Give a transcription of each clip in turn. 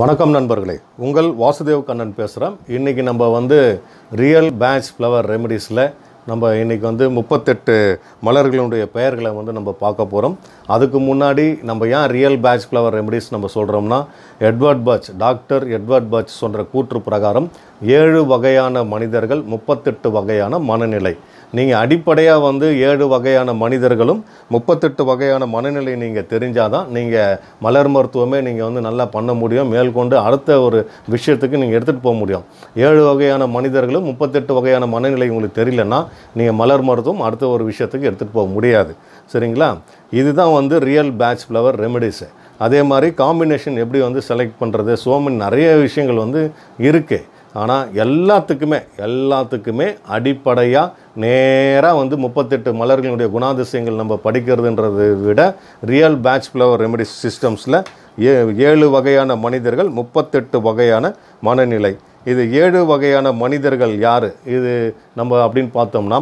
வணக்கம் நண்பர்களே உங்கள் வாசுதேவ் கண்ணன் பேசுகிறேன் இன்றைக்கி நம்ம வந்து ரியல் பேட்ச் ஃப்ளவர் ரெமடிஸில் நம்ம இன்றைக்கி வந்து முப்பத்தெட்டு மலர்களுடைய பெயர்களை வந்து நம்ம பார்க்க போகிறோம் அதுக்கு முன்னாடி நம்ம ஏன் ரியல் பேட்ச் ஃப்ளவர் ரெமடிஸ் நம்ம சொல்கிறோம்னா Edward Bach doctor Edward Bach சொல்கிற கூற்று பிரகாரம் ஏழு வகையான மனிதர்கள் முப்பத்தெட்டு வகையான மனநிலை நீங்கள் அடிப்படையாக வந்து ஏழு வகையான மனிதர்களும் முப்பத்தெட்டு வகையான மனநிலை நீங்கள் தெரிஞ்சால் தான் நீங்கள் மலர் மருத்துவமே நீங்கள் வந்து நல்லா பண்ண முடியும் மேற்கொண்டு அடுத்த ஒரு விஷயத்துக்கு நீங்கள் எடுத்துகிட்டு போக முடியும் ஏழு வகையான மனிதர்களும் முப்பத்தெட்டு வகையான மனநிலை உங்களுக்கு தெரியலன்னா நீங்கள் மலர் மருத்துவம் அடுத்த ஒரு விஷயத்துக்கு எடுத்துகிட்டு போக முடியாது சரிங்களா இதுதான் வந்து ரியல் பேட்ச் ஃப்ளவர் ரெமெடிஸு அதே மாதிரி காம்பினேஷன் எப்படி வந்து செலக்ட் பண்ணுறது சோமன் நிறைய விஷயங்கள் வந்து இருக்குது ஆனால் எல்லாத்துக்குமே எல்லாத்துக்குமே அடிப்படையாக நேராக வந்து முப்பத்தெட்டு மலர்களுடைய குணாதிசயங்கள் நம்ம படிக்கிறதுன்றதை விட ரியல் பேட்ச் ஃப்ளவர் ரெமெடி சிஸ்டம்ஸில் ஏ ஏழு வகையான மனிதர்கள் முப்பத்தெட்டு வகையான மனநிலை இது ஏழு வகையான மனிதர்கள் யார் இது நம்ம அப்படின்னு பார்த்தோம்னா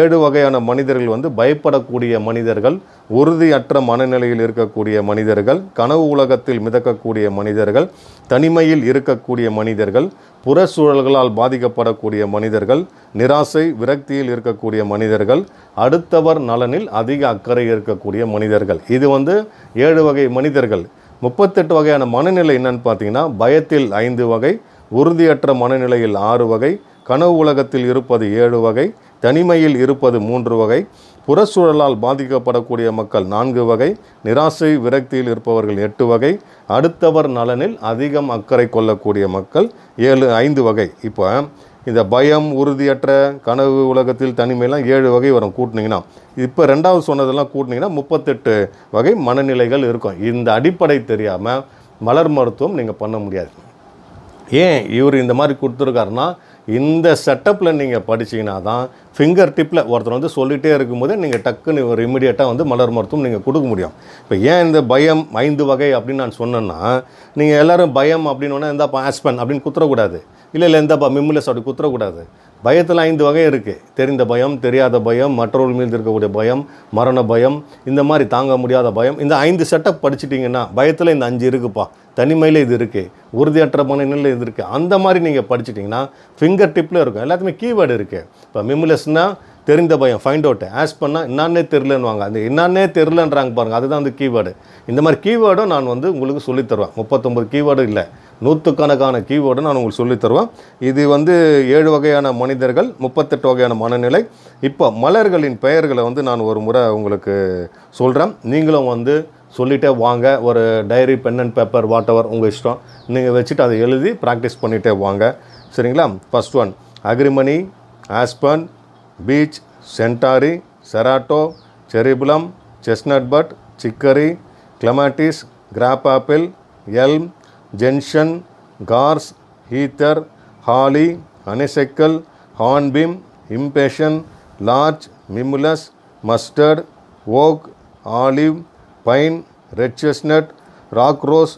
ஏழு வகையான மனிதர்கள் வந்து பயப்படக்கூடிய மனிதர்கள் உறுதியற்ற மனநிலையில் இருக்கக்கூடிய மனிதர்கள் கனவு உலகத்தில் மிதக்கக்கூடிய மனிதர்கள் தனிமையில் இருக்கக்கூடிய மனிதர்கள் புற சூழல்களால் பாதிக்கப்படக்கூடிய மனிதர்கள் நிராசை விரக்தியில் இருக்கக்கூடிய மனிதர்கள் அடுத்தவர் நலனில் அதிக அக்கறை இருக்கக்கூடிய மனிதர்கள் இது வந்து ஏழு வகை மனிதர்கள் முப்பத்தெட்டு வகையான மனநிலை என்னன்னு பார்த்தீங்கன்னா பயத்தில் ஐந்து வகை உறுதியற்ற மனநிலையில் ஆறு வகை கனவு உலகத்தில் இருப்பது ஏழு வகை தனிமையில் இருப்பது மூன்று வகை புறச்சூழலால் பாதிக்கப்படக்கூடிய மக்கள் நான்கு வகை நிராசை விரக்தியில் இருப்பவர்கள் எட்டு வகை அடுத்தவர் நலனில் அதிகம் அக்கறை கொள்ளக்கூடிய மக்கள் ஏழு ஐந்து வகை இப்போ இந்த பயம் உறுதியற்ற கனவு உலகத்தில் தனிமையெல்லாம் ஏழு வகை வரும் கூட்டினீங்கன்னா இப்போ ரெண்டாவது சொன்னதெல்லாம் கூட்டினீங்கன்னா முப்பத்தெட்டு வகை மனநிலைகள் இருக்கும் இந்த அடிப்படை தெரியாமல் மலர் மருத்துவம் நீங்கள் பண்ண முடியாது ஏன் இவர் இந்த மாதிரி கொடுத்துருக்காருன்னா இந்த செட்டப்பில் நீங்கள் படிச்சிங்கன்னா தான் ஃபிங்கர் டிப்பில் ஒருத்தர் வந்து சொல்லிகிட்டே இருக்கும்போதே நீங்கள் டக்குன்னு ஒரு இமீடியட்டாக வந்து மலர் மருத்துவம் நீங்கள் கொடுக்க முடியும் இப்போ ஏன் இந்த பயம் ஐந்து வகை அப்படின்னு நான் சொன்னேன்னா நீங்கள் எல்லோரும் பயம் அப்படின்னா எந்தப்பா ஆஸ்பன் அப்படின்னு குத்துறக்கூடாது இல்லை இல்லை எந்தப்பா மிம்முலஸ் அப்படி குத்துறக்கூடாது பயத்தில் ஐந்து வகை இருக்குது தெரிந்த பயம் தெரியாத பயம் மற்றவர்கள் மீது இருக்கக்கூடிய பயம் மரண பயம் இந்த மாதிரி தாங்க முடியாத பயம் இந்த ஐந்து செட்டப் படிச்சிட்டிங்கன்னா பயத்தில் இந்த அஞ்சு இருக்குப்பா தனிமையில் இது இருக்குது உறுதியற்ற மனநிலையில் இது இருக்குது அந்த மாதிரி நீங்கள் படிச்சிட்டிங்கன்னா ஃபிங்கர் டிப்பில் இருக்கும் எல்லாத்துமே கீவேர்டு இருக்குது இப்போ மெமுலஸ்னா தெரிந்த பயம் ஃபைண்ட் அவுட் ஆஸ் பண்ணால் என்னான்னே தெரிலன்னுவாங்க அந்த என்னன்னே தெரிலன்றாங்க பாருங்கள் அதுதான் அந்த கீவேர்டு இந்த மாதிரி கீவேர்டும் நான் வந்து உங்களுக்கு சொல்லித்தருவேன் முப்பத்தொம்பது கீவேர்டு இல்லை நூற்றுக்கணக்கான கீவேர்டு நான் உங்களுக்கு சொல்லித்தருவேன் இது வந்து ஏழு வகையான மனிதர்கள் முப்பத்தெட்டு வகையான மனநிலை இப்போ மலர்களின் பெயர்களை வந்து நான் ஒரு முறை உங்களுக்கு சொல்கிறேன் நீங்களும் வந்து சொல்லிகிட்டே வாங்க ஒரு diary pen and paper whatever உங்கள் இஷ்டம் நீங்கள் வச்சுட்டு அதை எழுதி ப்ராக்டிஸ் பண்ணிகிட்டே வாங்க சரிங்களா first one agrimony aspen beech centaury cerato cherry plum chestnut bud chicory clematis crab apple elm gentian gorse heather holly honeysuckle hornbeam impatiens larch mimulus mustard oak olive pine red chestnut rock rose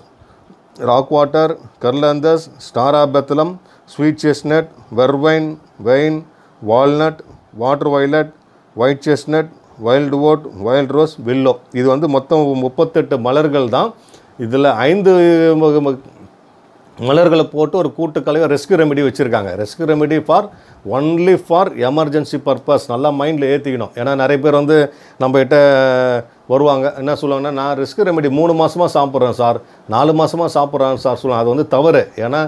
rock water scleranthus Bethlehem sweet chestnut vervain vine walnut water violet white chestnut wild oat wild rose willow இது வந்து மொத்தம் முப்பத்தெட்டு மலர்கள் தான் இதில் ஐந்து மலர்களை போட்டு ஒரு கூட்டுக்கலையாக ரெஸ்கியூ ரெமெடி வச்சுருக்காங்க rescue remedy for only for emergency purpose நல்லா மைண்டில் ஏற்றிக்கணும் ஏன்னா நிறைய பேர் வந்து நம்மகிட்ட வருவாங்க என்ன சொல்லுவாங்கன்னா நான் ரிஸ்க் ரெமெடி மூணு மாதமாக சாப்பிட்றேன் சார் நாலு மாதமாக சாப்பிட்றேன் சார் சொல்லுவாங்க அது வந்து தவறு ஏன்னா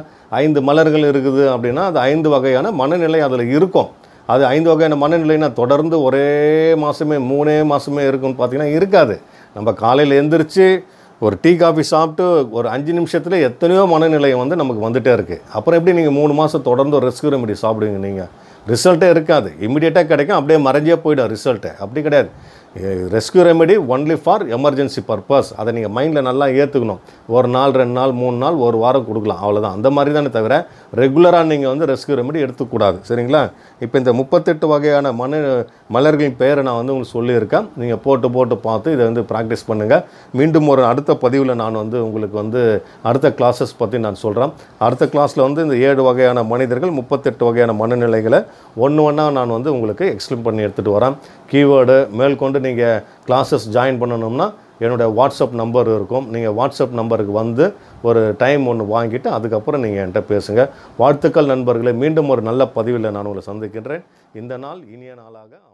ஐந்து மலர்கள் இருக்குது அப்படின்னா அது ஐந்து வகையான மனநிலை அதில் இருக்கும் அது ஐந்து வகையான மனநிலைனா தொடர்ந்து ஒரே மாதமே மூணே மாதமே இருக்கும்னு பார்த்திங்கன்னா இருக்காது நம்ம காலையில் எழுந்திரிச்சு ஒரு டீ காஃபி சாப்பிட்டு ஒரு அஞ்சு நிமிஷத்தில் எத்தனையோ மனநிலையை வந்து நமக்கு வந்துகிட்டே இருக்குது அப்புறம் எப்படி நீங்கள் மூணு மாதம் தொடர்ந்து ஒரு ரிஸ்க் ரெமெடி சாப்பிடுவீங்க நீங்கள் ரிசல்ட்டே இருக்காது இம்மிடியேட்டாக கிடைக்கும் அப்படியே மறைஞ்சே போயிடும் ரிசல்ட்டு அப்படி கிடையாது rescue remedy only for emergency purpose அதை நீங்கள் மைண்டில் நல்லா ஏற்றுக்கணும் ஒரு நாள் ரெண்டு நாள் மூணு நாள் ஒரு வாரம் கொடுக்கலாம் அவ்வளோதான் அந்த மாதிரி தானே தவிர ரெகுலராக நீங்கள் வந்து ரெஸ்கியூ ரெமெடி எடுத்துக்கூடாது சரிங்களா இப்போ இந்த முப்பத்தெட்டு வகையான மன மலர்களின் பெயரை நான் வந்து உங்களுக்கு சொல்லியிருக்கேன் நீங்கள் போட்டு போட்டு பார்த்து இதை வந்து ப்ராக்டிஸ் பண்ணுங்கள் மீண்டும் ஒரு அடுத்த பதிவில் நான் வந்து உங்களுக்கு வந்து அடுத்த கிளாஸஸ் பற்றி நான் சொல்கிறேன் அடுத்த கிளாஸில் வந்து இந்த ஏழு வகையான மனிதர்கள் முப்பத்தெட்டு வகையான மனநிலைகளை ஒன்று ஒன்றா நான் வந்து உங்களுக்கு எக்ஸ்பிளைன் பண்ணி எடுத்துகிட்டு வரேன் கீவேர்டு மேற்கொண்டு நீங்கள் கிளாஸஸ் ஜாயின் பண்ணணும்னா என்னுடைய வாட்ஸ்அப் நம்பர் இருக்கும் நீங்கள் வாட்ஸ்அப் நம்பருக்கு வந்து ஒரு டைம் ஒன்று வாங்கிட்டு அதுக்கப்புறம் நீங்கள் என்கிட்ட பேசுங்கள் வாழ்த்துக்கள் நண்பர்களை மீண்டும் ஒரு நல்ல பதிவில் நான் உங்களை சந்திக்கின்றேன் இந்த நாள் இனிய நாளாக